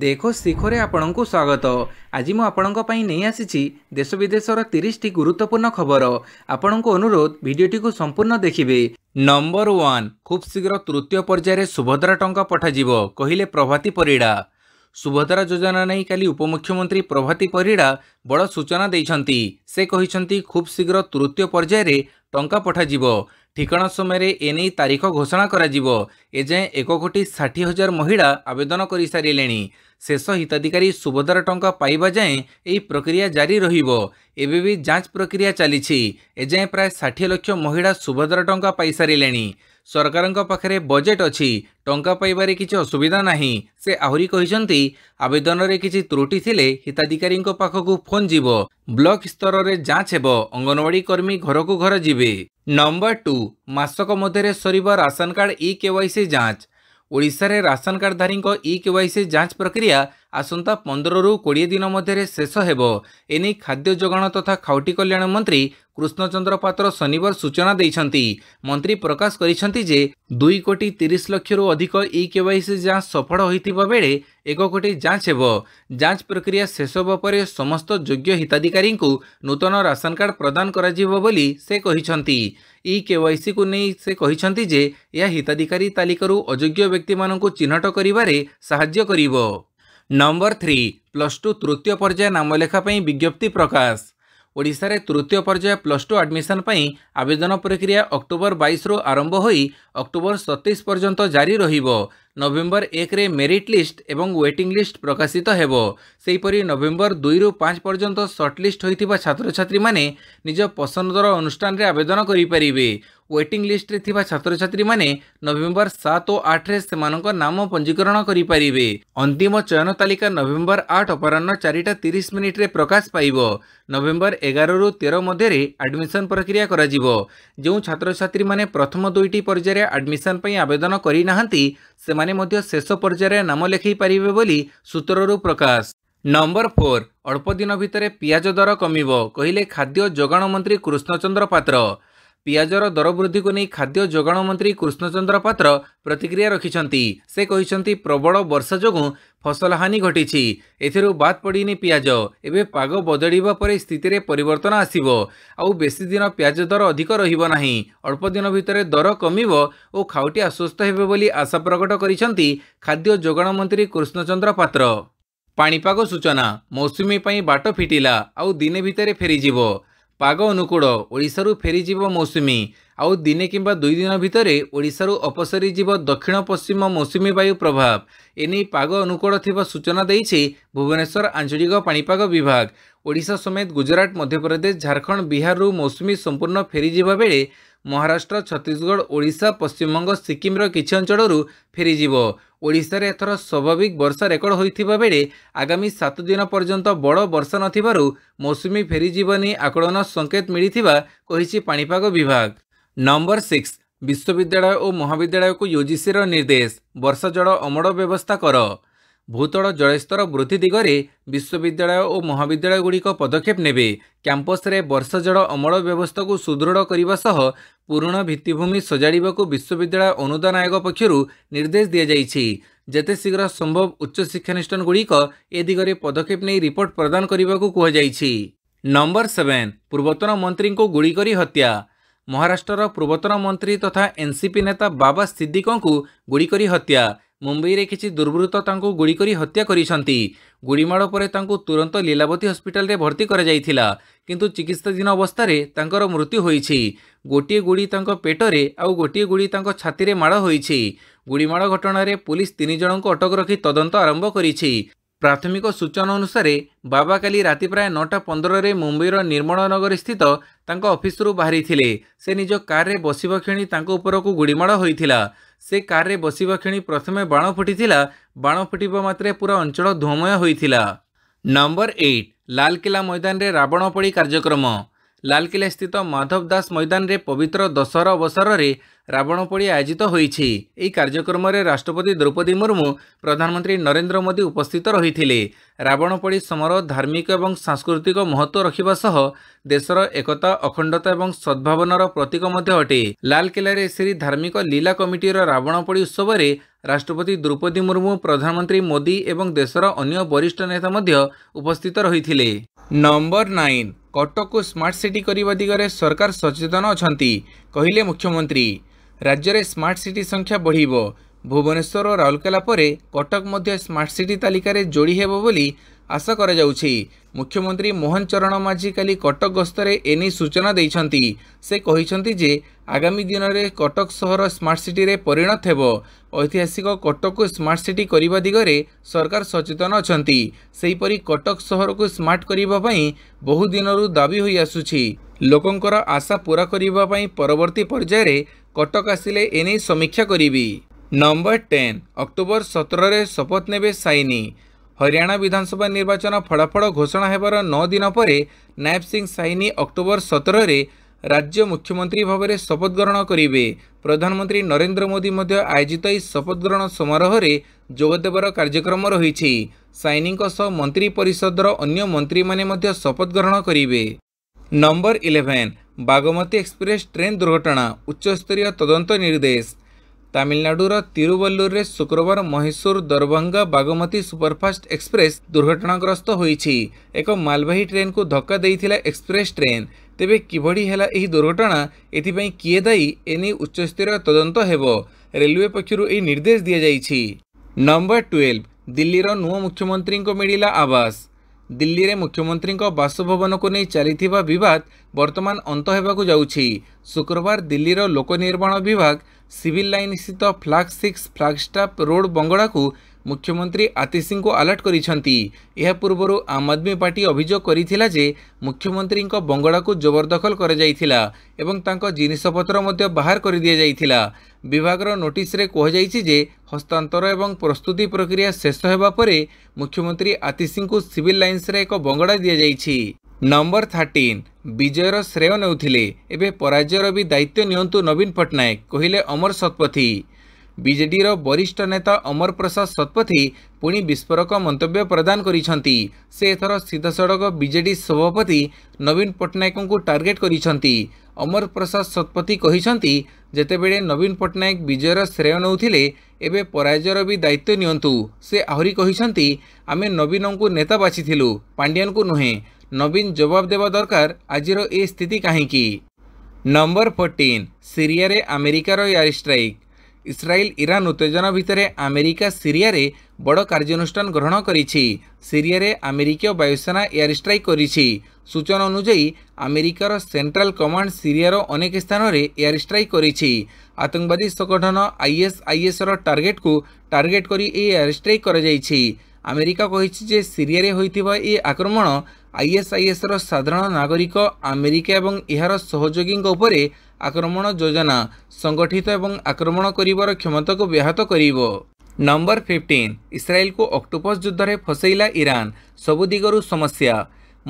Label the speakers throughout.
Speaker 1: ଦେଖ ଶିଖରେ ଆପଣଙ୍କୁ ସ୍ୱାଗତ ଆଜି ମୁଁ ଆପଣଙ୍କ ପାଇଁ ନେଇ ଆସିଛି ଦେଶ ବିଦେଶର ତିରିଶଟି ଗୁରୁତ୍ୱପୂର୍ଣ୍ଣ ଖବର ଆପଣଙ୍କୁ ଅନୁରୋଧ ଭିଡ଼ିଓଟିକୁ ସମ୍ପୂର୍ଣ୍ଣ ଦେଖିବେ ନମ୍ବର ୱାନ୍ ଖୁବ୍ ଶୀଘ୍ର ତୃତୀୟ ପର୍ଯ୍ୟାୟରେ ସୁଭଦ୍ରା ଟଙ୍କା ପଠାଯିବ କହିଲେ ପ୍ରଭାତି ପରିଡ଼ା ସୁଭଦ୍ରା ଯୋଜନା ନେଇ କାଲି ଉପମୁଖ୍ୟମନ୍ତ୍ରୀ ପ୍ରଭାତି ପରିଡ଼ା ବଡ଼ ସୂଚନା ଦେଇଛନ୍ତି ସେ କହିଛନ୍ତି ଖୁବ୍ ଶୀଘ୍ର ତୃତୀୟ ପର୍ଯ୍ୟାୟରେ ଟଙ୍କା ପଠାଯିବ ଠିକଣା ସମୟରେ ଏନେଇ ତାରିଖ ଘୋଷଣା କରାଯିବ ଏଯାଏଁ ଏକ କୋଟି ଷାଠିଏ ହଜାର ମହିଳା ଆବେଦନ କରିସାରିଲେଣି ଶେଷ ହିତାଧିକାରୀ ସୁଭଦ୍ରା ଟଙ୍କା ପାଇବା ଯାଏଁ ଏହି ପ୍ରକ୍ରିୟା ଜାରି ରହିବ ଏବେ ବି ଯାଞ୍ଚ ପ୍ରକ୍ରିୟା ଚାଲିଛି ଏଯାଏଁ ପ୍ରାୟ ଷାଠିଏ ଲକ୍ଷ ମହିଳା ସୁଭଦ୍ରା ଟଙ୍କା ପାଇସାରିଲେଣି ସରକାରଙ୍କ ପାଖରେ ବଜେଟ୍ ଅଛି ଟଙ୍କା ପାଇବାରେ କିଛି ଅସୁବିଧା ନାହିଁ ସେ ଆହୁରି କହିଛନ୍ତି ଆବେଦନରେ କିଛି ତ୍ରୁଟି ଥିଲେ ହିତାଧିକାରୀଙ୍କ ପାଖକୁ ଫୋନ୍ ଯିବ ବ୍ଲକ ସ୍ତରରେ ଯାଞ୍ଚ ହେବ ଅଙ୍ଗନବାଡ଼ି କର୍ମୀ ଘରକୁ ଘର ଯିବେ ନମ୍ବର ଟୁ ମାସକ ମଧ୍ୟରେ ସରିବ ରାସନ କାର୍ଡ଼ ଇ କେୱାଇସି ଯାଞ୍ଚ ଓଡ଼ିଶାରେ ରାସନ କାର୍ଡ଼ଧାରୀଙ୍କ ଇ କେୱାଇସି ଯାଞ୍ଚ ପ୍ରକ୍ରିୟା ଆସନ୍ତା ପନ୍ଦରରୁ କୋଡ଼ିଏ ଦିନ ମଧ୍ୟରେ ଶେଷ ହେବ ଏନେଇ ଖାଦ୍ୟ ଯୋଗାଣ ତଥା ଖାଉଟି କଲ୍ୟାଣ ମନ୍ତ୍ରୀ କୃଷ୍ଣଚନ୍ଦ୍ର ପାତ୍ର ଶନିବାର ସୂଚନା ଦେଇଛନ୍ତି ମନ୍ତ୍ରୀ ପ୍ରକାଶ କରିଛନ୍ତି ଯେ ଦୁଇ କୋଟି ତିରିଶ ଲକ୍ଷରୁ ଅଧିକ ଇ କେୱାଇସି ଯାଞ୍ଚ ସଫଳ ହୋଇଥିବା ବେଳେ ଏକ କୋଟି ଯାଞ୍ଚ ହେବ ଯାଞ୍ଚ ପ୍ରକ୍ରିୟା ଶେଷ ହେବା ପରେ ସମସ୍ତ ଯୋଗ୍ୟ ହିତାଧିକାରୀଙ୍କୁ ନୂତନ ରାସନ କାର୍ଡ଼ ପ୍ରଦାନ କରାଯିବ ବୋଲି ସେ କହିଛନ୍ତି ଇ କେୱାଇସିକୁ ନେଇ ସେ କହିଛନ୍ତି ଯେ ଏହା ହିତାଧିକାରୀ ତାଲିକାରୁ ଅଯୋଗ୍ୟ ବ୍ୟକ୍ତିମାନଙ୍କୁ ଚିହ୍ନଟ କରିବାରେ ସାହାଯ୍ୟ କରିବ ନମ୍ବର ଥ୍ରୀ ପ୍ଲସ୍ ଟୁ ତୃତୀୟ ପର୍ଯ୍ୟାୟ ନାମଲେଖା ପାଇଁ ବିଜ୍ଞପ୍ତି ପ୍ରକାଶ ଓଡ଼ିଶାରେ ତୃତୀୟ ପର୍ଯ୍ୟାୟ ପ୍ଲସ୍ ଟୁ ଆଡମିସନ୍ ପାଇଁ ଆବେଦନ ପ୍ରକ୍ରିୟା ଅକ୍ଟୋବର ବାଇଶରୁ ଆରମ୍ଭ ହୋଇ ଅକ୍ଟୋବର ସତେଇଶ ପର୍ଯ୍ୟନ୍ତ ଜାରି ରହିବ ନଭେମ୍ବର ଏକରେ ମେରିଟ୍ ଲିଷ୍ଟ ଏବଂ ୱେଟିଂ ଲିଷ୍ଟ ପ୍ରକାଶିତ ହେବ ସେହିପରି ନଭେମ୍ବର ଦୁଇରୁ ପାଞ୍ଚ ପର୍ଯ୍ୟନ୍ତ ସର୍ଟଲିଷ୍ଟ ହୋଇଥିବା ଛାତ୍ରଛାତ୍ରୀମାନେ ନିଜ ପସନ୍ଦର ଅନୁଷ୍ଠାନରେ ଆବେଦନ କରିପାରିବେ ୱେଟିଂ ଲିଷ୍ଟରେ ଥିବା ଛାତ୍ରଛାତ୍ରୀମାନେ ନଭେମ୍ବର ସାତ ଓ ଆଠରେ ସେମାନଙ୍କ ନାମ ପଞ୍ଜୀକରଣ କରିପାରିବେ ଅନ୍ତିମ ଚୟନ ତାଲିକା ନଭେମ୍ବର ଆଠ ଅପରାହ୍ନ ଚାରିଟା ତିରିଶ ମିନିଟ୍ରେ ପ୍ରକାଶ ପାଇବ ନଭେମ୍ବର ଏଗାରରୁ ତେର ମଧ୍ୟରେ ଆଡମିସନ ପ୍ରକ୍ରିୟା କରାଯିବ ଯେଉଁ ଛାତ୍ରଛାତ୍ରୀମାନେ ପ୍ରଥମ ଦୁଇଟି ପର୍ଯ୍ୟାୟରେ ଆଡମିସନ ପାଇଁ ଆବେଦନ କରିନାହାନ୍ତି ସେମାନେ ମଧ୍ୟ ଶେଷ ପର୍ଯ୍ୟାୟରେ ନାମ ଲେଖାଇ ପାରିବେ ବୋଲି ସୂତ୍ରରୁ ପ୍ରକାଶ ନମ୍ବର ଫୋର୍ ଅଳ୍ପ ଦିନ ଭିତରେ ପିଆଜ ଦର କମିବ କହିଲେ ଖାଦ୍ୟ ଯୋଗାଣ ମନ୍ତ୍ରୀ କୃଷ୍ଣଚନ୍ଦ୍ର ପାତ୍ର ପିଆଜର ଦର ବୃଦ୍ଧିକୁ ନେଇ ଖାଦ୍ୟ ଯୋଗାଣ ମନ୍ତ୍ରୀ କୃଷ୍ଣଚନ୍ଦ୍ର ପାତ୍ର ପ୍ରତିକ୍ରିୟା ରଖିଛନ୍ତି ସେ କହିଛନ୍ତି ପ୍ରବଳ ବର୍ଷା ଯୋଗୁଁ ଫସଲ ହାନି ଘଟିଛି ଏଥିରୁ ବାଦ୍ ପଡ଼ିନି ପିଆଜ ଏବେ ପାଗ ବଦଳିବା ପରେ ସ୍ଥିତିରେ ପରିବର୍ତ୍ତନ ଆସିବ ଆଉ ବେଶୀ ଦିନ ପିଆଜ ଦର ଅଧିକ ରହିବ ନାହିଁ ଅଳ୍ପ ଦିନ ଭିତରେ ଦର କମିବ ଓ ଖାଉଟି ଆଶ୍ୱସ୍ତ ହେବେ ବୋଲି ଆଶା ପ୍ରକଟ କରିଛନ୍ତି ଖାଦ୍ୟ ଯୋଗାଣ ମନ୍ତ୍ରୀ କୃଷ୍ଣଚନ୍ଦ୍ର ପାତ୍ର ପାଣିପାଗ ସୂଚନା ମୌସୁମୀ ପାଇଁ ବାଟ ଫିଟିଲା ଆଉ ଦିନେ ଭିତରେ ଫେରିଯିବ ପାଗ ଅନୁକୂଳ ଓଡ଼ିଶାରୁ ଫେରିଯିବ ମୌସୁମୀ ଆଉ ଦିନେ କିମ୍ବା ଦୁଇ ଦିନ ଭିତରେ ଓଡ଼ିଶାରୁ ଅପସରିଯିବ ଦକ୍ଷିଣ ପଶ୍ଚିମ ମୌସୁମୀ ବାୟୁ ପ୍ରଭାବ ଏନେଇ ପାଗ ଅନୁକୂଳ ଥିବା ସୂଚନା ଦେଇଛି ଭୁବନେଶ୍ୱର ଆଞ୍ଚଳିକ ପାଣିପାଗ ବିଭାଗ ଓଡ଼ିଶା ସମେତ ଗୁଜରାଟ ମଧ୍ୟପ୍ରଦେଶ ଝାଡ଼ଖଣ୍ଡ ବିହାରରୁ ମୌସୁମୀ ସମ୍ପୂର୍ଣ୍ଣ ଫେରିଯିବା ବେଳେ ମହାରାଷ୍ଟ୍ର ଛତିଶଗଡ଼ ଓଡ଼ିଶା ପଶ୍ଚିମବଙ୍ଗ ସିକ୍କିମ୍ର କିଛି ଅଞ୍ଚଳରୁ ଫେରିଯିବ ଓଡ଼ିଶାରେ ଏଥର ସ୍ୱାଭାବିକ ବର୍ଷା ରେକର୍ଡ଼ ହୋଇଥିବା ବେଳେ ଆଗାମୀ ସାତ ଦିନ ପର୍ଯ୍ୟନ୍ତ ବଡ଼ ବର୍ଷା ନଥିବାରୁ ମୌସୁମୀ ଫେରିଯିବନି ଆକଳନ ସଂକେତ ମିଳିଥିବା କହିଛି ପାଣିପାଗ ବିଭାଗ ନମ୍ବର ସିକ୍ସ ବିଶ୍ୱବିଦ୍ୟାଳୟ ଓ ମହାବିଦ୍ୟାଳୟକୁ ୟୁଜିସିର ନିର୍ଦ୍ଦେଶ ବର୍ଷା ଜଳ ଅମଳ ବ୍ୟବସ୍ଥା କର ଭୂତଳ ଜଳସ୍ତର ବୃଦ୍ଧି ଦିଗରେ ବିଶ୍ୱବିଦ୍ୟାଳୟ ଓ ମହାବିଦ୍ୟାଳୟଗୁଡ଼ିକ ପଦକ୍ଷେପ ନେବେ କ୍ୟାମ୍ପସ୍ରେ ବର୍ଷା ଜଳ ଅମଳ ବ୍ୟବସ୍ଥାକୁ ସୁଦୃଢ଼ କରିବା ସହ ପୁରୁଣା ଭିତ୍ତିଭୂମି ସଜାଡ଼ିବାକୁ ବିଶ୍ୱବିଦ୍ୟାଳୟ ଅନୁଦାନ ଆୟୋଗ ପକ୍ଷରୁ ନିର୍ଦ୍ଦେଶ ଦିଆଯାଇଛି ଯେତେ ଶୀଘ୍ର ସମ୍ଭବ ଉଚ୍ଚଶିକ୍ଷାନୁଷ୍ଠାନଗୁଡ଼ିକ ଏ ଦିଗରେ ପଦକ୍ଷେପ ନେଇ ରିପୋର୍ଟ ପ୍ରଦାନ କରିବାକୁ କୁହାଯାଇଛି ନମ୍ବର ସେଭେନ୍ ପୂର୍ବତନ ମନ୍ତ୍ରୀଙ୍କୁ ଗୁଳି କରି ହତ୍ୟା ମହାରାଷ୍ଟ୍ରର ପୂର୍ବତନ ମନ୍ତ୍ରୀ ତଥା ଏନ୍ସିପି ନେତା ବାବା ସିଦ୍ଦିକଙ୍କୁ ଗୁଳି କରି ହତ୍ୟା ମୁମ୍ବାଇରେ କିଛି ଦୁର୍ବୃତ୍ତ ତାଙ୍କୁ ଗୁଳି କରି ହତ୍ୟା କରିଛନ୍ତି ଗୁଳିମାଡ଼ ପରେ ତାଙ୍କୁ ତୁରନ୍ତ ଲୀଲାବତୀ ହସ୍ପିଟାଲରେ ଭର୍ତ୍ତି କରାଯାଇଥିଲା କିନ୍ତୁ ଚିକିତ୍ସାଧୀନ ଅବସ୍ଥାରେ ତାଙ୍କର ମୃତ୍ୟୁ ହୋଇଛି ଗୋଟିଏ ଗୁଳି ତାଙ୍କ ପେଟରେ ଆଉ ଗୋଟିଏ ଗୁଳି ତାଙ୍କ ଛାତିରେ ମାଡ଼ ହୋଇଛି ଗୁଳିମାଡ଼ ଘଟଣାରେ ପୁଲିସ୍ ତିନି ଜଣଙ୍କୁ ଅଟକ ରଖି ତଦନ୍ତ ଆରମ୍ଭ କରିଛି ପ୍ରାଥମିକ ସୂଚନା ଅନୁସାରେ ବାବା କାଲି ରାତି ପ୍ରାୟ ନଅଟା ପନ୍ଦରରେ ମୁମ୍ବାଇର ନିର୍ମଳ ନିର୍ମଳନଗରୀ ସ୍ଥିତ ତାଙ୍କ ଅଫିସରୁ ବାହାରିଥିଲେ ସେ ନିଜ କାର୍ରେ ବସିବା କ୍ଷଣି ତାଙ୍କ ଉପରକୁ ଗୁଡ଼ିମାଳ ହୋଇଥିଲା ସେ କାର୍ରେ ବସିବା କ୍ଷଣି ପ୍ରଥମେ ବାଣ ଫୁଟିଥିଲା ବାଣ ଫୁଟିବା ମାତ୍ରେ ପୁରା ଅଞ୍ଚଳ ଧୂମୟ ହୋଇଥିଲା ନମ୍ବର ଏଇଟ୍ ଲାଲକିଲ୍ଲା ମଇଦାନରେ ରାବଣ ପୋଡ଼ି କାର୍ଯ୍ୟକ୍ରମ ଲାଲକିଲ୍ଲା ସ୍ଥିତ ମାଧବ ଦାସ ମଇଦାନରେ ପବିତ୍ର ଦଶହରା ଅବସରରେ ରାବଣପୋଡ଼ି ଆୟୋଜିତ ହୋଇଛି ଏହି କାର୍ଯ୍ୟକ୍ରମରେ ରାଷ୍ଟ୍ରପତି ଦ୍ରୌପଦୀ ମୁର୍ମୁ ପ୍ରଧାନମନ୍ତ୍ରୀ ନରେନ୍ଦ୍ର ମୋଦି ଉପସ୍ଥିତ ରହିଥିଲେ ରାବଣପୋଡ଼ି ସମର ଧାର୍ମିକ ଏବଂ ସାଂସ୍କୃତିକ ମହତ୍ତ୍ୱ ରଖିବା ସହ ଦେଶର ଏକତା ଅଖଣ୍ଡତା ଏବଂ ସଦ୍ଭାବନାର ପ୍ରତୀକ ମଧ୍ୟ ଅଟେ ଲାଲକିଲ୍ଲାରେ ଶ୍ରୀ ଧାର୍ମିକ ଲୀଲା କମିଟିର ରାବଣପୋଡ଼ି ଉତ୍ସବରେ ରାଷ୍ଟ୍ରପତି ଦ୍ରୌପଦୀ ମୁର୍ମୁ ପ୍ରଧାନମନ୍ତ୍ରୀ ମୋଦି ଏବଂ ଦେଶର ଅନ୍ୟ ବରିଷ୍ଠ ନେତା ମଧ୍ୟ ଉପସ୍ଥିତ ରହିଥିଲେ ନମ୍ବର ନାଇନ୍ କଟକକୁ ସ୍ମାର୍ଟ ସିଟି କରିବା ଦିଗରେ ସରକାର ସଚେତନ ଅଛନ୍ତି କହିଲେ ମୁଖ୍ୟମନ୍ତ୍ରୀ ରାଜ୍ୟରେ ସ୍ମାର୍ଟ ସିଟି ସଂଖ୍ୟା ବଢ଼ିବ ଭୁବନେଶ୍ୱର ଓ ରାଉରକେଲା ପରେ କଟକ ମଧ୍ୟ ସ୍ମାର୍ଟ ସିଟି ତାଲିକାରେ ଯୋଡ଼ି ହେବ ବୋଲି ଆଶା କରାଯାଉଛି ମୁଖ୍ୟମନ୍ତ୍ରୀ ମୋହନ ଚରଣ ମାଝୀ କାଲି କଟକ ଗସ୍ତରେ ଏନେଇ ସୂଚନା ଦେଇଛନ୍ତି ସେ କହିଛନ୍ତି ଯେ ଆଗାମୀ ଦିନରେ କଟକ ସହର ସ୍ମାର୍ଟ ସିଟିରେ ପରିଣତ ହେବ ଐତିହାସିକ କଟକକୁ ସ୍ମାର୍ଟ ସିଟି କରିବା ଦିଗରେ ସରକାର ସଚେତନ ଅଛନ୍ତି ସେହିପରି କଟକ ସହରକୁ ସ୍ମାର୍ଟ କରିବା ପାଇଁ ବହୁ ଦିନରୁ ଦାବି ହୋଇ ଆସୁଛି ଲୋକଙ୍କର ଆଶା ପୂରା କରିବା ପାଇଁ ପରବର୍ତ୍ତୀ ପର୍ଯ୍ୟାୟରେ କଟକ ଆସିଲେ ଏନେଇ ସମୀକ୍ଷା କରିବି ନମ୍ବର ଟେନ୍ ଅକ୍ଟୋବର ସତରରେ ଶପଥ ନେବେ ସାଇନି ହରିୟାଣା ବିଧାନସଭା ନିର୍ବାଚନ ଫଳାଫଳ ଘୋଷଣା ହେବାର ନଅ ଦିନ ପରେ ନାୟବ ସିଂ ସାଇନି ଅକ୍ଟୋବର ସତରରେ ରାଜ୍ୟ ମୁଖ୍ୟମନ୍ତ୍ରୀ ଭାବରେ ଶପଥ ଗ୍ରହଣ କରିବେ ପ୍ରଧାନମନ୍ତ୍ରୀ ନରେନ୍ଦ୍ର ମୋଦି ମଧ୍ୟ ଆୟୋଜିତ ଏହି ଶପଥ ଗ୍ରହଣ ସମାରୋହରେ ଯୋଗଦେବାର କାର୍ଯ୍ୟକ୍ରମ ରହିଛି ସାଇନିଙ୍କ ସହ ମନ୍ତ୍ରୀ ପରିଷଦର ଅନ୍ୟ ମନ୍ତ୍ରୀମାନେ ମଧ୍ୟ ଶପଥ ଗ୍ରହଣ କରିବେ number eleven Bagmati express train ଦୁର୍ଘଟଣା ଉଚ୍ଚସ୍ତରୀୟ ତଦନ୍ତ ନିର୍ଦ୍ଦେଶ ତାମିଲନାଡୁର ତିରୁବଲ୍ଲୁରରେ ଶୁକ୍ରବାର ମହୀଶୂର ଦରଭଙ୍ଗା ବାଗମତୀ ସୁପରଫାଷ୍ଟ ଏକ୍ସପ୍ରେସ୍ ଦୁର୍ଘଟଣାଗ୍ରସ୍ତ ହୋଇଛି ଏକ ମାଲବାହୀ ଟ୍ରେନ୍କୁ ଧକ୍କା ଦେଇଥିଲା ଏକ୍ସପ୍ରେସ୍ ଟ୍ରେନ୍ ତେବେ କିଭଳି ହେଲା ଏହି ଦୁର୍ଘଟଣା ଏଥିପାଇଁ କିଏ ଦାୟୀ ଏନେଇ ଉଚ୍ଚସ୍ତରୀୟ ତଦନ୍ତ ହେବ ରେଲୱେ ପକ୍ଷରୁ ଏହି ନିର୍ଦ୍ଦେଶ ଦିଆଯାଇଛି ନମ୍ବର ଟୁଏଲ୍ଭ ଦିଲ୍ଲୀର ନୂଆ ମୁଖ୍ୟମନ୍ତ୍ରୀଙ୍କୁ ମିଳିଲା ଆବାସ দিল্লিরে মুখ্যমন্ত্রীଙ୍କ বাসভবনକୁ ନେଇ ଚାଲିଥିବା ବିବାଦ ବର୍ତ୍ତମାନ ଅନ୍ତ ହେବାକୁ ଯାଉଛି ଶୁକ୍ରବାର ଦିଲ୍ଲୀର ଲୋକନିର୍ମାଣ ବିଭାଗ ସିଭିଲ୍ ଲାଇନ୍ ସ୍ଥିତ ଫ୍ଲାଗ୍ ସିକ୍ସ ଫ୍ଲାଗଷ୍ଟାଫ୍ ରୋଡ୍ ବଙ୍ଗଳାକୁ ମୁଖ୍ୟମନ୍ତ୍ରୀ ଆତିଶୀଙ୍କୁ ଆଲର୍ଟ କରିଛନ୍ତି ଏହା ପୂର୍ବରୁ ଆମ ଆଦମୀ ପାର୍ଟି ଅଭିଯୋଗ କରିଥିଲା ଯେ ମୁଖ୍ୟମନ୍ତ୍ରୀଙ୍କ ବଙ୍ଗଳାକୁ ଜବରଦଖଲ କରାଯାଇଥିଲା ଏବଂ ତାଙ୍କ ଜିନିଷପତ୍ର ମଧ୍ୟ ବାହାର କରିଦିଆଯାଇଥିଲା ବିଭାଗର ନୋଟିସ୍ରେ କୁହାଯାଇଛି ଯେ ହସ୍ତାନ୍ତର ଏବଂ ପ୍ରସ୍ତୁତି ପ୍ରକ୍ରିୟା ଶେଷ ହେବା ପରେ ମୁଖ୍ୟମନ୍ତ୍ରୀ ଆତିଶୀଙ୍କୁ ସିଭିଲ୍ ଲାଇନ୍ସରେ ଏକ ବଙ୍ଗଳା ଦିଆଯାଇଛି ନମ୍ବର ଥାର୍ଟିନ୍ ବିଜୟର ଶ୍ରେୟ ନେଉଥିଲେ ଏବେ ପରାଜୟର ବି ଦାୟିତ୍ୱ ନିଅନ୍ତୁ ନବୀନ ପଟ୍ଟନାୟକ କହିଲେ ଅମର ଶତପଥୀ ବିଜେଡ଼ିର ବରିଷ୍ଠ ନେତା ଅମର ପ୍ରସାଦ ଶତପଥୀ ପୁଣି ବିସ୍ଫୋରକ ମନ୍ତବ୍ୟ ପ୍ରଦାନ କରିଛନ୍ତି ସେ ଏଥର ସିଧାସଳଖ ବିଜେଡ଼ି ସଭାପତି ନବୀନ ପଟ୍ଟନାୟକଙ୍କୁ ଟାର୍ଗେଟ୍ କରିଛନ୍ତି ଅମର ପ୍ରସାଦ ଶତପଥୀ କହିଛନ୍ତି ଯେତେବେଳେ ନବୀନ ପଟ୍ଟନାୟକ ବିଜୟର ଶ୍ରେୟ ନେଉଥିଲେ ଏବେ ପରାଜୟର ବି ଦାୟିତ୍ୱ ନିଅନ୍ତୁ ସେ ଆହୁରି କହିଛନ୍ତି ଆମେ ନବୀନଙ୍କୁ ନେତା ବାଛିଥିଲୁ ପାଣ୍ଡିଆନଙ୍କୁ ନୁହେଁ ନବୀନ ଜବାବ ଦେବା ଦରକାର ଆଜିର ଏ ସ୍ଥିତି କାହିଁକି ନମ୍ବର ଫୋର୍ଟିନ୍ ସିରିଆରେ ଆମେରିକାର ଏୟାର ଷ୍ଟ୍ରାଇକ୍ ইসরায়েল ইরান উত্তেজনা ভিতরে আমেরিকা সিরিয়ারে বড় কার্যানুষ্ঠান গ্রহণ করেছে সিরিয়ারে আমেরিকীয় বায়ুসেনা এয়ার স্ট্রাইক করেছে সূচনা অনুযায়ী আমেরিকার সেন্ট্রাল কমান্ড সিরিয়ার অনেক স্থানরে এয়ার স্ট্রাইক করেছে আতঙ্কবাদী সংগঠন আইএসআইএসর টার্গেটকু টার্গেট করে এই এয়ার স্ট্রাইক করা যাই আমেরিকা কে সিরিয়ারে হয়ে এই আক্রমণ ଆଇଏସ୍ଆଇଏସ୍ର ସାଧାରଣ ନାଗରିକ ଆମେରିକା ଏବଂ ଏହାର ସହଯୋଗୀଙ୍କ ଉପରେ ଆକ୍ରମଣ ଯୋଜନା ସଂଗଠିତ ଏବଂ ଆକ୍ରମଣ କରିବାର କ୍ଷମତାକୁ ବ୍ୟାହତ କରିବ ନମ୍ବର ଫିଫ୍ଟିନ୍ ଇସ୍ରାଏଲ୍କୁ ଅକ୍ଟୋପସ୍ ଯୁଦ୍ଧରେ ଫସେଇଲା ଇରାନ୍ ସବୁ ଦିଗରୁ ସମସ୍ୟା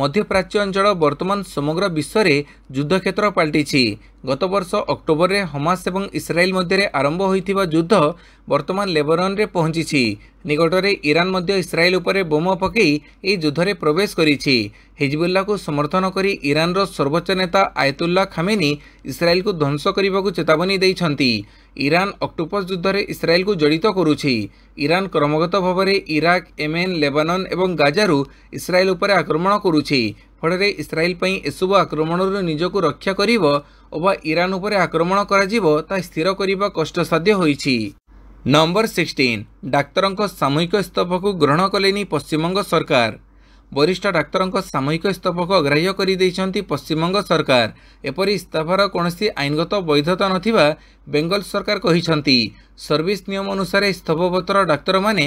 Speaker 1: ମଧ୍ୟପ୍ରାଚ୍ୟ ଅଞ୍ଚଳ ବର୍ତ୍ତମାନ ସମଗ୍ର ବିଶ୍ୱରେ ଯୁଦ୍ଧକ୍ଷେତ୍ର ପାଲଟିଛି ଗତବର୍ଷ ଅକ୍ଟୋବରରେ ହମାସ ଏବଂ ଇସ୍ରାଏଲ ମଧ୍ୟରେ ଆରମ୍ଭ ହୋଇଥିବା ଯୁଦ୍ଧ ବର୍ତ୍ତମାନ ଲେବରନରେ ପହଞ୍ଚିଛି ନିକଟରେ ଇରାନ ମଧ୍ୟ ଇସ୍ରାଏଲ ଉପରେ ବୋମା ପକାଇ ଏହି ଯୁଦ୍ଧରେ ପ୍ରବେଶ କରିଛି ହିଜବୁଲ୍ଲାକୁ ସମର୍ଥନ କରି ଇରାନର ସର୍ବୋଚ୍ଚ ନେତା ଆୟତୁଲ୍ଲା ଖାମେନି ଇସ୍ରାଏଲକୁ ଧ୍ୱଂସ କରିବାକୁ ଚେତାବନୀ ଦେଇଛନ୍ତି ଇରାନ ଅକ୍ଟୋପସ୍ ଯୁଦ୍ଧରେ ଇସ୍ରାଏଲକୁ ଜଡ଼ିତ କରୁଛି ଇରାନ କ୍ରମାଗତ ଭାବରେ ଇରାକ ୟେମେନ୍ ଲେବାନନ୍ ଏବଂ ଗାଜାରୁ ଇସ୍ରାଏଲ ଉପରେ ଆକ୍ରମଣ କରୁଛି ଫଳରେ ଇସ୍ରାଏଲ ପାଇଁ ଏସବୁ ଆକ୍ରମଣରୁ ନିଜକୁ ରକ୍ଷା କରିବ ଅବା ଇରାନ ଉପରେ ଆକ୍ରମଣ କରାଯିବ ତାହା ସ୍ଥିର କରିବା କଷ୍ଟସାଧ୍ୟ ହୋଇଛି ନମ୍ବର ସିକ୍ସଟିନ୍ ଡାକ୍ତରଙ୍କ ସାମୂହିକ ଇସ୍ତଫାକୁ ଗ୍ରହଣ କଲେନି ପଶ୍ଚିମବଙ୍ଗ ସରକାର ବରିଷ୍ଠ ଡାକ୍ତରଙ୍କ ସାମୂହିକ ଇସ୍ତଫାକୁ ଅଗ୍ରାହ୍ୟ କରିଦେଇଛନ୍ତି ପଶ୍ଚିମବଙ୍ଗ ସରକାର ଏପରି ଇସ୍ତଫାର କୌଣସି ଆଇନଗତ ବୈଧତା ନଥିବା ବେଙ୍ଗଲ ସରକାର କହିଛନ୍ତି ସର୍ଭିସ୍ ନିୟମ ଅନୁସାରେ ଇସ୍ତଫାପତ୍ର ଡାକ୍ତରମାନେ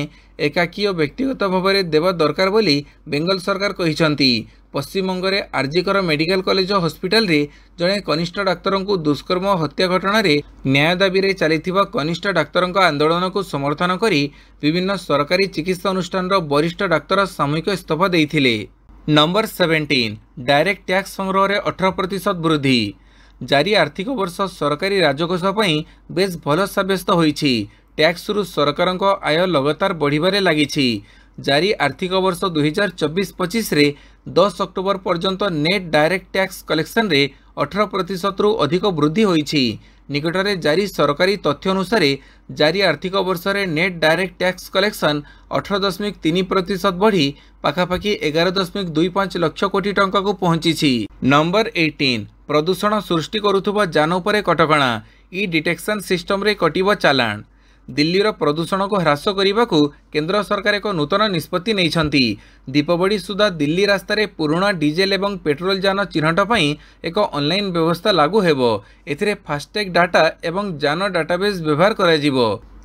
Speaker 1: ଏକାକୀ ଓ ବ୍ୟକ୍ତିଗତ ଭାବରେ ଦେବା ଦରକାର ବୋଲି ବେଙ୍ଗଲ ସରକାର କହିଛନ୍ତି পশ্চিমবঙ্গের আর্জিকর মেডিকাল কলেজ ও হসপিটালে জনে কনিষ্ঠ ডাক্তরঙ্কু দুষ্কর্ম হত্যা ঘটনার ন্যায় দাবিরে চাল কনিষ্ঠ ডাক্তরঙ্ক আন্দোলনকু সমর্থন করে বিভিন্ন সরকারি চিকিৎসা অনুষ্ঠানর বরিষ্ঠ ডাক্তর সাময়িক ইস্তফা দিয়ে নম্বর সেভেন্টিন ডাইরেক্ট ট্যাক্স সংগ্রহের অঠর প্রতিশত বৃদ্ধি জারি আর্থিক বর্ষ সরকারি রাজকোষ বেশ ভাল সাব্যস্ত হয়েছে ট্যাক্সরু সরকারঙ্ক আয় লগাতার বঢ়িবারে লাগিছে জারি আর্থিক বর্ষ দুই হাজার চবিশ পঁচিশে ଦଶ ଅକ୍ଟୋବର ପର୍ଯ୍ୟନ୍ତ ନେଟ୍ ଡାଇରେକ୍ଟ ଟ୍ୟାକ୍ସ କଲେକ୍ସନରେ ଅଠର ପ୍ରତିଶତରୁ ଅଧିକ ବୃଦ୍ଧି ହୋଇଛି ନିକଟରେ ଜାରି ସରକାରୀ ତଥ୍ୟ ଅନୁସାରେ ଜାରି ଆର୍ଥିକ ବର୍ଷରେ ନେଟ୍ ଡାଇରେକ୍ଟ ଟ୍ୟାକ୍ସ କଲେକ୍ସନ୍ ଅଠର ଦଶମିକ ତିନି ପ୍ରତିଶତ ବଢ଼ି ପାଖାପାଖି ଏଗାର ଦଶମିକ ଦୁଇ ପାଞ୍ଚ ଲକ୍ଷ କୋଟି ଟଙ୍କାକୁ ପହଞ୍ଚିଛି ନମ୍ବର ଏଇଟିନ୍ ପ୍ରଦୂଷଣ ସୃଷ୍ଟି କରୁଥିବା ଯାନ ଉପରେ କଟକଣା ଇ ଡିଟେକ୍ସନ୍ ସିଷ୍ଟମରେ କଟିବ ଚାଲାଣ ଦିଲ୍ଲୀର ପ୍ରଦୂଷଣକୁ ହ୍ରାସ କରିବାକୁ କେନ୍ଦ୍ର ସରକାର ଏକ ନୂତନ ନିଷ୍ପତ୍ତି ନେଇଛନ୍ତି ଦୀପାବଳି ସୁଦ୍ଧା ଦିଲ୍ଲୀ ରାସ୍ତାରେ ପୁରୁଣା ଡିଜେଲ୍ ଏବଂ ପେଟ୍ରୋଲ୍ ଯାନ ଚିହ୍ନଟ ପାଇଁ ଏକ ଅନ୍ଲାଇନ୍ ବ୍ୟବସ୍ଥା ଲାଗୁ ହେବ ଏଥିରେ ଫାଷ୍ଟ୍ୟାଗ୍ ଡାଟା ଏବଂ ଯାନ ଡାଟାବେସ୍ ବ୍ୟବହାର କରାଯିବ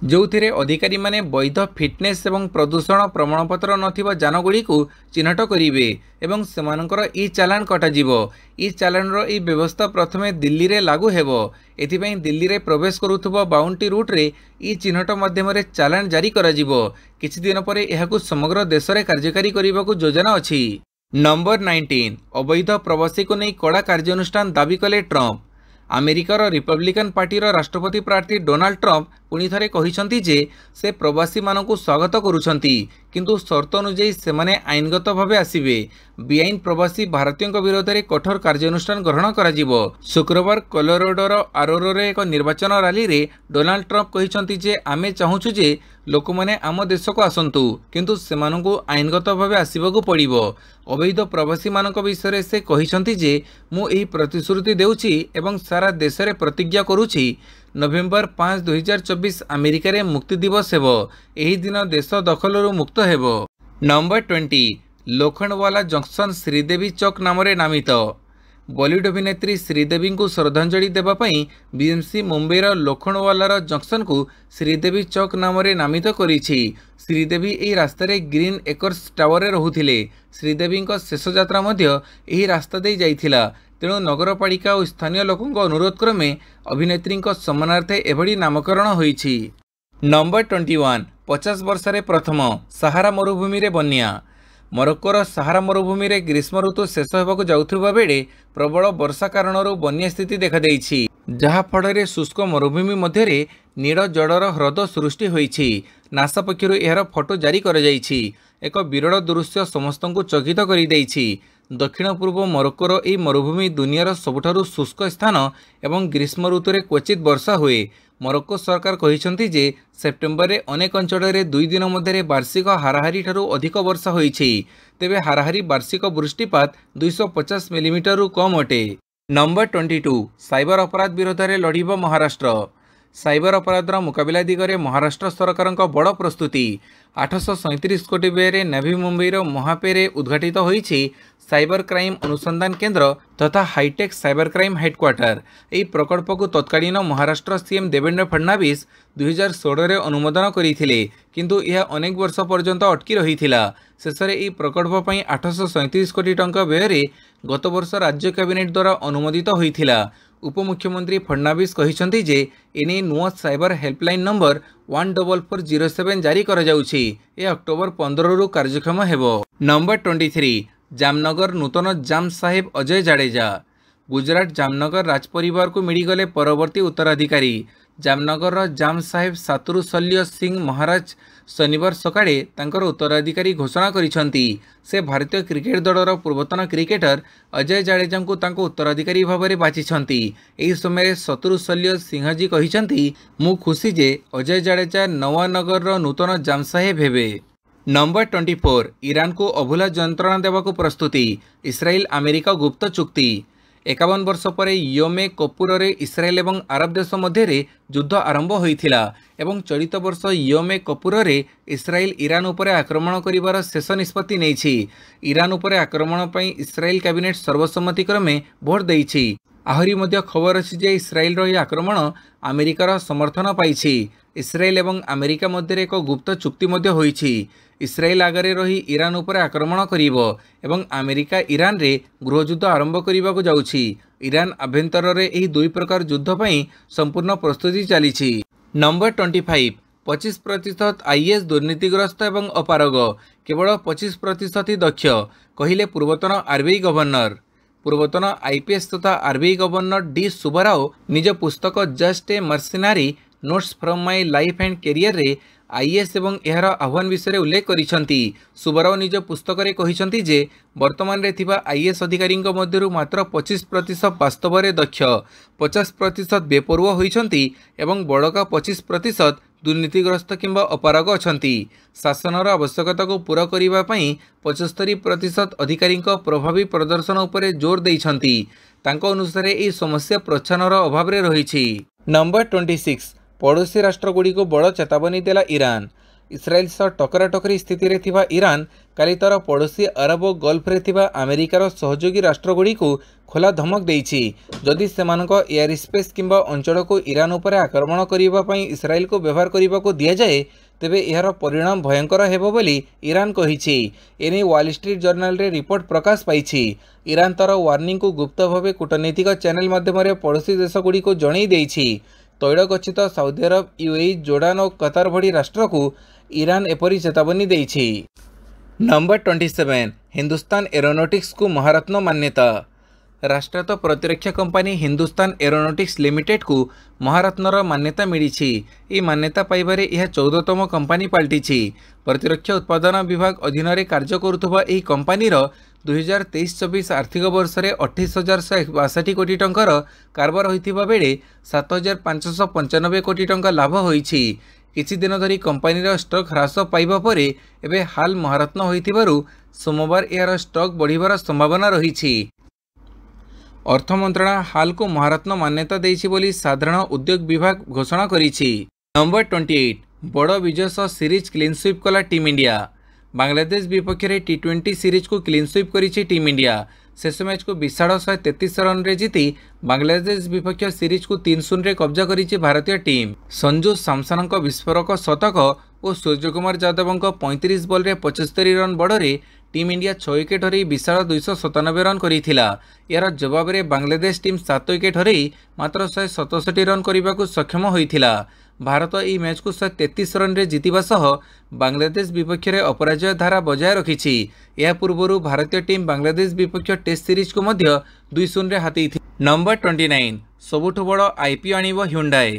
Speaker 1: ଯେଉଁଥିରେ ଅଧିକାରୀମାନେ ବୈଧ ଫିଟନେସ୍ ଏବଂ ପ୍ରଦୂଷଣ ପ୍ରମାଣପତ୍ର ନଥିବା ଯାନଗୁଡ଼ିକୁ ଚିହ୍ନଟ କରିବେ ଏବଂ ସେମାନଙ୍କର ଇ ଚାଲାଣ କଟାଯିବ ଇ ଚାଲାଣର ଏହି ବ୍ୟବସ୍ଥା ପ୍ରଥମେ ଦିଲ୍ଲୀରେ ଲାଗୁ ହେବ ଏଥିପାଇଁ ଦିଲ୍ଲୀରେ ପ୍ରବେଶ କରୁଥିବା ବାଉଣ୍ଡ୍ରି ରୁଟ୍ରେ ଇ ଚିହ୍ନଟ ମାଧ୍ୟମରେ ଚାଲାଣ ଜାରି କରାଯିବ କିଛି ଦିନ ପରେ ଏହାକୁ ସମଗ୍ର ଦେଶରେ କାର୍ଯ୍ୟକାରୀ କରିବାକୁ ଯୋଜନା ଅଛି ନମ୍ବର ନାଇଣ୍ଟିନ୍ ଅବୈଧ ପ୍ରବାସୀକୁ ନେଇ କଡ଼ା କାର୍ଯ୍ୟାନୁଷ୍ଠାନ ଦାବି କଲେ ଟ୍ରମ୍ପ ଆମେରିକାର ରିପବ୍ଲିକାନ୍ ପାର୍ଟିର ରାଷ୍ଟ୍ରପତି ପ୍ରାର୍ଥୀ ଡୋନାଲ୍ଡ ଟ୍ରମ୍ପ ପୁଣି ଥରେ କହିଛନ୍ତି ଯେ ସେ ପ୍ରବାସୀମାନଙ୍କୁ ସ୍ୱାଗତ କରୁଛନ୍ତି କିନ୍ତୁ ସର୍ତ୍ତ ଅନୁଯାୟୀ ସେମାନେ ଆଇନଗତ ଭାବେ ଆସିବେ বেআইন প্রবাসী ভারতীয় বিরোধে কঠোর কার্যানুষ্ঠান গ্রহণ করা শুক্রবার কলোরাডোর আরোরে এক নির্বাচন র্যালিরে ডোনাল্ড ট্রম্প କହିଛନ୍ତି ଯେ ଆମେ ଚାହୁଁଛୁ ଯେ ଲୋକମାନେ ଆମ ଦେଶକୁ ଆସନ୍ତୁ କିନ୍ତୁ ସେମାନଙ୍କୁ ଆଇନଗତ ଭାବେ ଆସିବାକୁ ପଡ଼ିବ ଅବୈଧ ପ୍ରବାସୀମାନଙ୍କ ବିଷୟରେ ସେ କହିଛନ୍ତି ଯେ ମୁଁ ଏହି ପ୍ରତିଶ୍ରୁତି ଦେଉଛି ଏବଂ ସାରା ଦେଶରେ ପ୍ରତିଜ୍ଞା କରୁଛି ନଭେମ୍ବର ପାଞ୍ଚ ଦୁଇହଜାର ଚବିଶ ଆମେରିକାରେ ମୁକ୍ତି ଦିବସ ହେବ ଏହି ଦିନ ଦେଶ ଦଖଲରୁ ମୁକ୍ତ ହେବ number twenty Lokhandwala junction Sridevi chowk ନାମରେ ନାମିତ ବଲିଉଡ୍ ଅଭିନେତ୍ରୀ ଶ୍ରୀଦେବୀଙ୍କୁ ଶ୍ରଦ୍ଧାଞ୍ଜଳି ଦେବା ପାଇଁ ବିଏମ୍ସି ମୁମ୍ବାଇର ଲୋଖଣ୍ଡୱାଲାର ଜଙ୍କସନ୍କୁ ଶ୍ରୀଦେବୀ ଚକ୍ ନାମରେ ନାମିତ କରିଛି ଶ୍ରୀଦେବୀ ଏହି ରାସ୍ତାରେ ଗ୍ରୀନ୍ ଏକର୍ସ ଟାୱାରରେ ରହୁଥିଲେ ଶ୍ରୀଦେବୀଙ୍କ ଶେଷ ଯାତ୍ରା ମଧ୍ୟ ଏହି ରାସ୍ତା ଦେଇ ଯାଇଥିଲା ତେଣୁ ନଗରପାଳିକା ଓ ସ୍ଥାନୀୟ ଲୋକଙ୍କ ଅନୁରୋଧ କ୍ରମେ ଅଭିନେତ୍ରୀଙ୍କ ସମ୍ମାନାର୍ଥେ ଏଭଳି ନାମକରଣ ହୋଇଛି ନମ୍ବର ଟ୍ୱେଣ୍ଟି ୱାନ୍ ପଚାଶ ବର୍ଷରେ ପ୍ରଥମ ସାହାରା ମରୁଭୂମିରେ ବନ୍ୟା ମରକୋର ସାହାରା ମରୁଭୂମିରେ ଗ୍ରୀଷ୍ମ ଋତୁ ଶେଷ ହେବାକୁ ଯାଉଥିବା ବେଳେ ପ୍ରବଳ ବର୍ଷା କାରଣରୁ ବନ୍ୟା ସ୍ଥିତି ଦେଖାଦେଇଛି ଯାହାଫଳରେ ଶୁଷ୍କ ମରୁଭୂମି ମଧ୍ୟରେ ନୀଳ ଜଳର ହ୍ରଦ ସୃଷ୍ଟି ହୋଇଛି ନାସା ପକ୍ଷରୁ ଏହାର ଫଟୋ ଜାରି କରାଯାଇଛି ଏକ ବିରଳ ଦୃଶ୍ୟ ସମସ୍ତଙ୍କୁ ଚକିତ କରିଦେଇଛି ଦକ୍ଷିଣ ପୂର୍ବ ମରକୋର ଏହି ମରୁଭୂମି ଦୁନିଆର ସବୁଠାରୁ ଶୁଷ୍କ ସ୍ଥାନ ଏବଂ ଗ୍ରୀଷ୍ମ ଋତୁରେ କ୍ୱଚିତ ବର୍ଷା ହୁଏ ମରକୋ ସରକାର କହିଛନ୍ତି ଯେ ସେପ୍ଟେମ୍ବରରେ ଅନେକ ଅଞ୍ଚଳରେ ଦୁଇ ଦିନ ମଧ୍ୟରେ ବାର୍ଷିକ ହାରାହାରିଠାରୁ ଅଧିକ ବର୍ଷା ହୋଇଛି ତେବେ ହାରାହାରି ବାର୍ଷିକ ବୃଷ୍ଟିପାତ ଦୁଇଶହ ପଚାଶ ମିଲିମିଟରରୁ କମ୍ ଅଟେ ନମ୍ବର ଟ୍ୱେଣ୍ଟି ଟୁ ସାଇବର ଅପରାଧ ବିରୋଧରେ ଲଢ଼ିବ ମହାରାଷ୍ଟ୍ର ସାଇବର ଅପରାଧର ମୁକାବିଲା ଦିଗରେ ମହାରାଷ୍ଟ୍ର ସରକାରଙ୍କ ବଡ଼ ପ୍ରସ୍ତୁତି ଆଠଶହ ସଇଁତିରିଶ କୋଟି ବ୍ୟୟରେ ନାଭି ମୁମ୍ବାଇର ମହାପେରେ ଉଦ୍ଘାଟିତ ହୋଇଛି ସାଇବର କ୍ରାଇମ୍ ଅନୁସନ୍ଧାନ କେନ୍ଦ୍ର ତଥା ହାଇଟେକ୍ ସାଇବର କ୍ରାଇମ୍ ହେଡ଼କ୍ୱାର୍ଟର ଏହି ପ୍ରକଳ୍ପକୁ ତତ୍କାଳୀନ ମହାରାଷ୍ଟ୍ର ସିଏମ୍ ଦେବେନ୍ଦ୍ର ଫଡ଼ନାଭିସ୍ ଦୁଇହଜାର ଷୋହଳରେ ଅନୁମୋଦନ କରିଥିଲେ କିନ୍ତୁ ଏହା ଅନେକ ବର୍ଷ ପର୍ଯ୍ୟନ୍ତ ଅଟକି ରହିଥିଲା ଶେଷରେ ଏହି ପ୍ରକଳ୍ପ ପାଇଁ ଆଠଶହ ସଇଁତିରିଶ କୋଟି ଟଙ୍କା ବ୍ୟୟରେ ଗତବର୍ଷ ରାଜ୍ୟ କ୍ୟାବିନେଟ୍ ଦ୍ୱାରା ଅନୁମୋଦିତ ହୋଇଥିଲା ଉପମୁଖ୍ୟମନ୍ତ୍ରୀ ଫଡ଼ନାବିସ୍ କହିଛନ୍ତି ଯେ ଏନେଇ ନୂଆ cyber helpline number one double four zero seven ଜାରି କରାଯାଉଛି ଏ ଅକ୍ଟୋବର ପନ୍ଦରରୁ କାର୍ଯ୍ୟକ୍ଷମ ହେବ ନମ୍ବର ଟ୍ୱେଣ୍ଟି ଥ୍ରୀ ଜାମନଗର ନୂତନ ଜାମ୍ ସାହେବ ଅଜୟ ଜାଡେଜା ଗୁଜରାଟ ଜାମନଗର ରାଜପରିବାରକୁ ମିଳିଗଲେ ପରବର୍ତ୍ତୀ ଉତ୍ତରାଧିକାରୀ ଜାମନଗରର ଜାମ୍ ସାହେବ ସାତୁରୁଶଲ୍ୟ ସିଂ ମହାରାଜ ଶନିବାର ସକାଳେ ତାଙ୍କର ଉତ୍ତରାଧିକାରୀ ଘୋଷଣା କରିଛନ୍ତି ସେ ଭାରତୀୟ କ୍ରିକେଟ୍ ଦଳର ପୂର୍ବତନ କ୍ରିକେଟର ଅଜୟ ଜାଡେଜାଙ୍କୁ ତାଙ୍କ ଉତ୍ତରାଧିକାରୀ ଭାବରେ ବାଛିଛନ୍ତି ଏହି ସମୟରେ ଶତ୍ରୁଶଲ୍ୟ ସିଂହଜୀ କହିଛନ୍ତି ମୁଁ ଖୁସି ଯେ ଅଜୟ ଜାଡେଜା ନୱାନଗରର ନୂତନ ଜାମସାହେବ ହେବେ ନମ୍ବର ଟ୍ୱେଣ୍ଟି ଫୋର୍ ଇରାନକୁ ଅଭୁଲା ଯନ୍ତ୍ରଣା ଦେବାକୁ ପ୍ରସ୍ତୁତି ଇସ୍ରାଏଲ ଆମେରିକା ଗୁପ୍ତ ଚୁକ୍ତି ଏକାବନ ବର୍ଷ ପରେ ୟୋମେ କପୁରରେ ଇସ୍ରାଏଲ୍ ଏବଂ ଆରବ ଦେଶ ମଧ୍ୟରେ ଯୁଦ୍ଧ ଆରମ୍ଭ ହୋଇଥିଲା ଏବଂ ଚଳିତ ବର୍ଷ ୟୋମେ କପୁରରେ ଇସ୍ରାଏଲ୍ ଇରାନ ଉପରେ ଆକ୍ରମଣ କରିବାର ଶେଷ ନିଷ୍ପତ୍ତି ନେଇଛି ଇରାନ ଉପରେ ଆକ୍ରମଣ ପାଇଁ ଇସ୍ରାଏଲ୍ କ୍ୟାବିନେଟ୍ ସର୍ବସମ୍ମତିକ୍ରମେ ଭୋଟ ଦେଇଛି ଆହୁରି ମଧ୍ୟ ଖବର ଅଛି ଯେ ଇସ୍ରାଏଲ୍ର ଏହି ଆକ୍ରମଣ ଆମେରିକାର ସମର୍ଥନ ପାଇଛି ଇସ୍ରାଏଲ୍ ଏବଂ ଆମେରିକା ମଧ୍ୟରେ ଏକ ଗୁପ୍ତ ଚୁକ୍ତି ମଧ୍ୟ ହୋଇଛି ଇସ୍ରାଏଲ୍ ଆଗରେ ରହି ଇରାନ ଉପରେ ଆକ୍ରମଣ କରିବ ଏବଂ ଆମେରିକା ଇରାନରେ ଗୃହଯୁଦ୍ଧ ଆରମ୍ଭ କରିବାକୁ ଯାଉଛି ଇରାନ୍ ଆଭ୍ୟନ୍ତରରେ ଏହି ଦୁଇ ପ୍ରକାର ଯୁଦ୍ଧ ପାଇଁ ସମ୍ପୂର୍ଣ୍ଣ ପ୍ରସ୍ତୁତି ଚାଲିଛି ନମ୍ବର ଟ୍ୱେଣ୍ଟି ଫାଇଭ୍ ପଚିଶ ପ୍ରତିଶତ ଆଇଏଏସ୍ ଦୁର୍ନୀତିଗ୍ରସ୍ତ ଏବଂ ଅପାରଗ କେବଳ ପଚିଶ ପ୍ରତିଶତ ହିଁ ଦକ୍ଷ କହିଲେ ପୂର୍ବତନ ଆର୍ବିଆଇ ଗଭର୍ଣ୍ଣର ପୂର୍ବତନ ଆଇପିଏସ୍ ତଥା ଆର୍ବିଆଇ ଗଭର୍ଣ୍ଣର ଡି ସୁବରାଓ ନିଜ ପୁସ୍ତକ just a mercenary notes from my life and କ୍ୟାରିୟରରେ ଆଇଏଏସ୍ ଏବଂ ଏହାର ଆହ୍ୱାନ ବିଷୟରେ ଉଲ୍ଲେଖ କରିଛନ୍ତି ସୁବରାଓ ନିଜ ପୁସ୍ତକରେ କହିଛନ୍ତି ଯେ ବର୍ତ୍ତମାନରେ ଥିବା ଆଇଏଏସ୍ ଅଧିକାରୀଙ୍କ ମଧ୍ୟରୁ ମାତ୍ର ପଚିଶ ପ୍ରତିଶତ ବାସ୍ତବରେ ଦକ୍ଷ ପଚାଶ ପ୍ରତିଶତ ବେପରୁଆ ହୋଇଛନ୍ତି ଏବଂ ବଳକା ପଚିଶ ପ୍ରତିଶତ ଦୁର୍ନୀତିଗ୍ରସ୍ତ କିମ୍ବା ଅପାରଗ ଅଛନ୍ତି ଶାସନର ଆବଶ୍ୟକତାକୁ ପୂର କରିବା ପାଇଁ ପଞ୍ଚସ୍ତରୀ ପ୍ରତିଶତ ଅଧିକାରୀଙ୍କ ପ୍ରଭାବୀ ପ୍ରଦର୍ଶନ ଉପରେ ଜୋର୍ ଦେଇଛନ୍ତି ତାଙ୍କ ଅନୁସାରେ ଏହି ସମସ୍ୟା ପ୍ରୋତ୍ସାହନର ଅଭାବରେ ରହିଛି ନମ୍ବର ଟ୍ୱେଣ୍ଟି ସିକ୍ସ ପଡ଼ୋଶୀ ରାଷ୍ଟ୍ରଗୁଡ଼ିକୁ ବଡ଼ ଚେତାବନୀ ଦେଲା ଇରାନ ଇସ୍ରାଏଲ ସହ ଟକରାଟକରି ସ୍ଥିତିରେ ଥିବା ଇରାନ କାଲି ତା'ର ପଡ଼ୋଶୀ ଆରବ ଓ ଗଲ୍ଫରେ ଥିବା ଆମେରିକାର ସହଯୋଗୀ ରାଷ୍ଟ୍ରଗୁଡ଼ିକୁ ଖୋଲା ଧମକ ଦେଇଛି ଯଦି ସେମାନଙ୍କ ଏୟାର ସ୍ପେସ୍ କିମ୍ବା ଅଞ୍ଚଳକୁ ଇରାନ ଉପରେ ଆକ୍ରମଣ କରିବା ପାଇଁ ଇସ୍ରାଏଲକୁ ବ୍ୟବହାର କରିବାକୁ ଦିଆଯାଏ ତେବେ ଏହାର ପରିଣାମ ଭୟଙ୍କର ହେବ ବୋଲି ଇରାନ କହିଛି ଏନେଇ ୱାଲଷ୍ଟ୍ରିଟ୍ ଜର୍ଣ୍ଣାଲରେ ରିପୋର୍ଟ ପ୍ରକାଶ ପାଇଛି ଇରାନ ତା'ର ୱାର୍ଣ୍ଣିଂକୁ ଗୁପ୍ତ ଭାବେ କୂଟନୈତିକ ଚ୍ୟାନେଲ ମାଧ୍ୟମରେ ପଡ଼ୋଶୀ ଦେଶଗୁଡ଼ିକୁ ଜଣାଇ ଦେଇଛି ତୈଳଗଚ୍ଛିତ ସାଉଦି ଆରବ ୟୁଏଇ ଜୋର୍ଡାନ୍ ଓ କତାର ଭଳି ରାଷ୍ଟ୍ରକୁ ଇରାନ୍ ଏପରି ଚେତାବନୀ ଦେଇଛି ନମ୍ବର ଟ୍ୱେଣ୍ଟି ସେଭେନ୍ ହିନ୍ଦୁସ୍ତାନ ଏରୋନଟିକ୍ସକୁ ମହାରତ୍ନ ମାନ୍ୟତା ରାଷ୍ଟ୍ରାୟତ୍ତ ପ୍ରତିରକ୍ଷା କମ୍ପାନୀ ହିନ୍ଦୁସ୍ତାନ ଏରୋନଟିକ୍ସ ଲିମିଟେଡ୍କୁ ମହାରତ୍ନର ମାନ୍ୟତା ମିଳିଛି ଏହି ମାନ୍ୟତା ପାଇବାରେ ଏହା ଚଉଦତମ କମ୍ପାନୀ ପାଲଟିଛି ପ୍ରତିରକ୍ଷା ଉତ୍ପାଦନ ବିଭାଗ ଅଧୀନରେ କାର୍ଯ୍ୟ କରୁଥିବା ଏହି କମ୍ପାନୀର ଦୁଇହଜାର ତେଇଶ ଚବିଶ ଆର୍ଥିକ ବର୍ଷରେ ଅଠେଇଶ ହଜାର ଶହେ ବାଷଠି କୋଟି ଟଙ୍କାର କାରବାର ହୋଇଥିବା ବେଳେ ସାତ ହଜାର ପାଞ୍ଚଶହ ପଞ୍ଚାନବେ କୋଟି ଟଙ୍କା ଲାଭ ହୋଇଛି କିଛିଦିନ ଧରି କମ୍ପାନୀର ଷ୍ଟକ୍ ହ୍ରାସ ପାଇବା ପରେ ଏବେ ହାଲ୍ ମହାରତ୍ନ ହୋଇଥିବାରୁ ସୋମବାର ଏହାର ଷ୍ଟକ୍ ବଢ଼ିବାର ସମ୍ଭାବନା ରହିଛି ଅର୍ଥ ମନ୍ତ୍ରଣାଳୟ ହାଲ୍କୁ ମହାରତ୍ନ ମାନ୍ୟତା ଦେଇଛି ବୋଲି ସାଧାରଣ ଉଦ୍ୟୋଗ ବିଭାଗ ଘୋଷଣା କରିଛି ନମ୍ବର ଟ୍ୱେଣ୍ଟି ଏଇଟ୍ ବଡ଼ ବିଜୟ ସହ ସିରିଜ୍ କ୍ଲିନ୍ସୁଇପ୍ କଲା ଟିମ୍ ଇଣ୍ଡିଆ ବାଂଲାଦେଶ ବିପକ୍ଷରେ ଟି ଟ୍ୱେଣ୍ଟି ସିରିଜ୍କୁ କ୍ଲିନ୍ ସୁଇପ୍ କରିଛି ଟିମ୍ ଇଣ୍ଡିଆ ଶେଷ ମ୍ୟାଚ୍କୁ ବିଶାଳ ଶହେ ତେତିଶ ରନ୍ରେ ଜିତି ବାଂଲାଦେଶ ବିପକ୍ଷ ସିରିଜ୍କୁ ତିନି ଶୂନରେ କବ୍ଜା କରିଛି ଭାରତୀୟ ଟିମ୍ ସଞ୍ଜୁ ସାମସନ୍ଙ୍କ ବିସ୍ଫୋରକ ଶତକ ଓ ସୂର୍ଯ୍ୟକୁମାର ଯାଦବଙ୍କ ପଇଁତିରିଶ ବଲ୍ରେ ପଚସ୍ତରୀ ରନ୍ ବଡ଼ରେ ଟିମ୍ ଇଣ୍ଡିଆ ଛଅ ୱିକେଟ୍ ହରାଇ ବିଶାଳ ଦୁଇଶହ ସତାନବେ ରନ୍ କରିଥିଲା ଏହାର ଜବାବରେ ବାଂଲାଦେଶ ଟିମ୍ ସାତ ୱିକେଟ୍ ହରାଇ ମାତ୍ର ଶହେ ସତଷଠି ରନ୍ କରିବାକୁ ସକ୍ଷମ ହୋଇଥିଲା ଭାରତ ଏହି ମ୍ୟାଚ୍କୁ ଶହେ ତେତିଶ ରନ୍ରେ ଜିତିବା ସହ ବାଂଲାଦେଶ ବିପକ୍ଷରେ ଅପରାଜୟ ଧାରା ବଜାୟ ରଖିଛି ଏହା ପୂର୍ବରୁ ଭାରତୀୟ ଟିମ୍ ବାଂଲାଦେଶ ବିପକ୍ଷ ଟେଷ୍ଟ ସିରିଜ୍କୁ ମଧ୍ୟ ଦୁଇ ଶୂନରେ ହାତେଇଥିଲା ନମ୍ବର ଟ୍ୱେଣ୍ଟି ନାଇନ୍ ସବୁଠୁ ବଡ଼ ଆଇପିଓ ଆଣିବ ହ୍ୟୁଣ୍ଡାଏ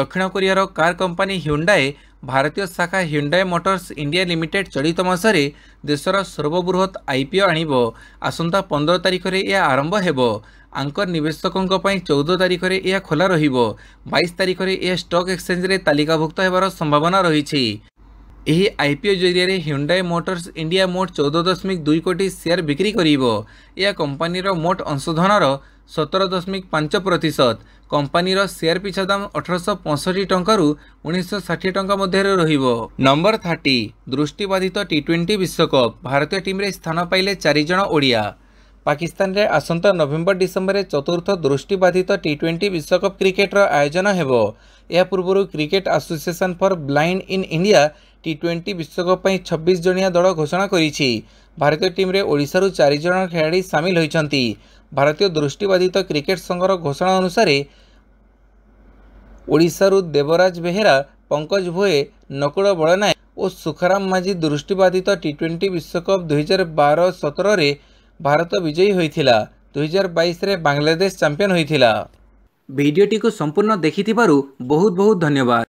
Speaker 1: ଦକ୍ଷିଣ କୋରିଆର କାର୍ କମ୍ପାନୀ ହ୍ୟୁଣ୍ଡାଏ ଭାରତୀୟ ଶାଖା ହ୍ୟୁଣ୍ଡାଇ ମୋଟର୍ସ ଇଣ୍ଡିଆ ଲିମିଟେଡ୍ ଚଳିତ ମାସରେ ଦେଶର ସର୍ବବୃହତ୍ ଆଇପିଓ ଆଣିବ ଆସନ୍ତା ପନ୍ଦର ତାରିଖରେ ଏହା ଆରମ୍ଭ ହେବ ଆଙ୍କର ନିବେଶକଙ୍କ ପାଇଁ ଚଉଦ ତାରିଖରେ ଏହା ଖୋଲା ରହିବ ବାଇଶ ତାରିଖରେ ଏହା ଷ୍ଟକ୍ ଏକ୍ସଚେଞ୍ଜରେ ତାଲିକାଭୁକ୍ତ ହେବାର ସମ୍ଭାବନା ରହିଛି ଏହି ଆଇପିଓ ଜରିଆରେ ହ୍ୟୁଣ୍ଡାଇ ମୋଟର୍ସ ଇଣ୍ଡିଆ ମୋଟ ଚଉଦ ଦଶମିକ ଦୁଇ କୋଟି ସେୟାର ବିକ୍ରି କରିବ ଏହା କମ୍ପାନୀର ମୋଟ ଅଂଶଧନର ସତର ଦଶମିକ ପାଞ୍ଚ ପ୍ରତିଶତ কোম্পানির সেয়ার পিছা দাম অঠরশহ পঁয়ষঠি টঙ্কার উনিশশো ষাঠিয়ে টঙ্কা মধ্যে রহব নম্বর থার্টি দৃষ্টিবাধিত টি টোয়েন্টি বিশ্বকপ ভারতীয় টিমে স্থান পাইলে চারিজন ওড়িয়া পাকিস্তানের আসন্তা নভেম্বর ডিসেম্বরে চতুর্থ দৃষ্টিবাধিত টি টোয়েন্টি বিশ্বকপ ক্রিকেটর আয়োজন ହେବ ଏହା ପୂର୍ବରୁ cricket association for blind in India T twenty ବିଶ୍ୱକପ ପାଇଁ ଛବିଶ ଜଣିଆ ଦଳ ଘୋଷଣା କରିଛି ଭାରତୀୟ ଟିମ୍ରେ ଓଡ଼ିଶାରୁ ଚାରିଜଣ ଖେଳାଳି ସାମିଲ ହୋଇଛନ୍ତି ଭାରତୀୟ ଦୃଷ୍ଟିବାଧିତ କ୍ରିକେଟ୍ ସଂଘର ଘୋଷଣା ଅନୁସାରେ ଓଡ଼ିଶାରୁ ଦେବରାଜ ବେହେରା ପଙ୍କଜ ଭୋଏ ନକୁଳ ବଳନାୟକ ଓ ସୁଖରାମ ମାଝି ଦୃଷ୍ଟିବାଧିତ ଟି ଟ୍ୱେଣ୍ଟି ବିଶ୍ୱକପ୍ ଦୁଇହଜାର ବାର ସତରରେ ଭାରତ ବିଜୟୀ ହୋଇଥିଲା ଦୁଇହଜାର ବାଇଶରେ ବାଂଲାଦେଶ ଚାମ୍ପିଅନ୍ ହୋଇଥିଲା ଭିଡ଼ିଓଟିକୁ ସମ୍ପୂର୍ଣ୍ଣ ଦେଖିଥିବାରୁ ବହୁତ ବହୁତ ଧନ୍ୟବାଦ